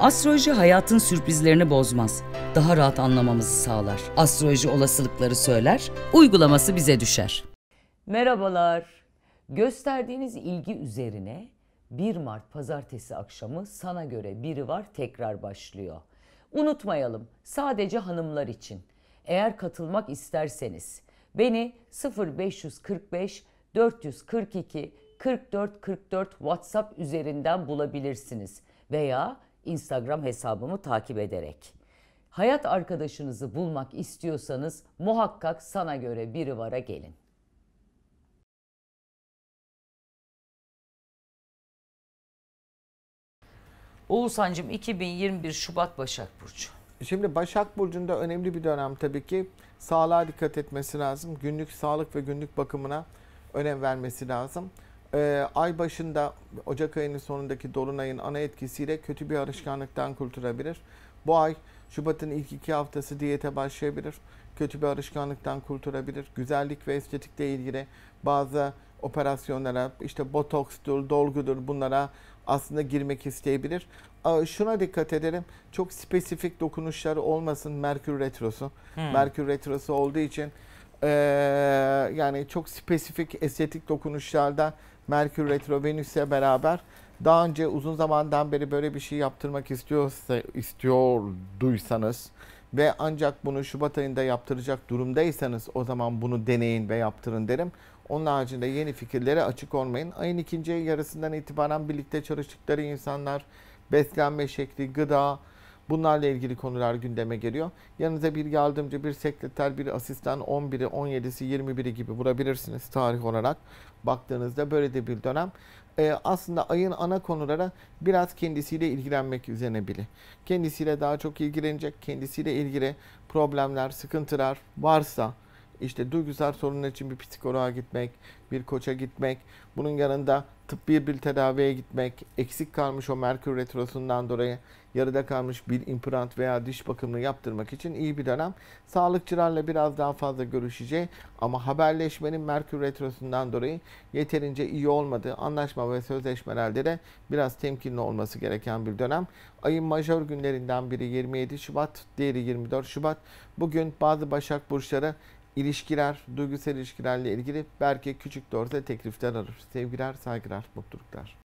Astroloji hayatın sürprizlerini bozmaz. Daha rahat anlamamızı sağlar. Astroloji olasılıkları söyler, uygulaması bize düşer. Merhabalar. Gösterdiğiniz ilgi üzerine 1 Mart pazartesi akşamı sana göre biri var tekrar başlıyor. Unutmayalım sadece hanımlar için. Eğer katılmak isterseniz beni 0545 442 4444 WhatsApp üzerinden bulabilirsiniz veya Instagram hesabımı takip ederek. Hayat arkadaşınızı bulmak istiyorsanız muhakkak sana göre biri vara gelin. Oğuzhan'cığım 2021 Şubat Başak Burcu. E şimdi Başak Burcu'nda önemli bir dönem tabii ki sağlığa dikkat etmesi lazım. Günlük sağlık ve günlük bakımına önem vermesi lazım e, ay başında Ocak ayının sonundaki Dolunay'ın ana etkisiyle kötü bir alışkanlıktan kurtulabilir. Bu ay Şubat'ın ilk iki haftası diyete başlayabilir. Kötü bir alışkanlıktan kurtulabilir. Güzellik ve estetikle ilgili bazı operasyonlara, işte botokstur, dolgudur bunlara aslında girmek isteyebilir. Şuna dikkat edelim. Çok spesifik dokunuşlar olmasın Merkür Retrosu. Hmm. Merkür Retrosu olduğu için e, yani çok spesifik estetik dokunuşlardan Merkür Retro Venüs'e beraber daha önce uzun zamandan beri böyle bir şey yaptırmak istiyorsa istiyorduysanız ve ancak bunu Şubat ayında yaptıracak durumdaysanız o zaman bunu deneyin ve yaptırın derim. Onun haricinde yeni fikirlere açık olmayın. Ayın ikinci yarısından itibaren birlikte çalıştıkları insanlar beslenme şekli, gıda, Bunlarla ilgili konular gündeme geliyor. Yanınıza bir yardımcı, bir sekreter, bir asistan 11'i, 17'si, 21'i gibi vurabilirsiniz tarih olarak. Baktığınızda böyle de bir dönem. Ee, aslında ayın ana konulara biraz kendisiyle ilgilenmek üzerine bile. Kendisiyle daha çok ilgilenecek, kendisiyle ilgili problemler, sıkıntılar varsa işte duygusal sorunlar için bir psikoloğa gitmek, bir koça gitmek, bunun yanında tıbbi bir tedaviye gitmek, eksik kalmış o Merkür Retrosu'ndan dolayı yarıda kalmış bir implant veya diş bakımını yaptırmak için iyi bir dönem. Sağlıkçılarla biraz daha fazla görüşeceği ama haberleşmenin Merkür Retrosu'ndan dolayı yeterince iyi olmadığı anlaşma ve sözleşmelerde de biraz temkinli olması gereken bir dönem. Ayın majör günlerinden biri 27 Şubat, diğeri 24 Şubat. Bugün bazı Başak Burçları ilişkiler, duygusal ilişkilerle ilgili belki küçük de olsa teklifler alır, Sevgiler, saygılar, mutluluklar.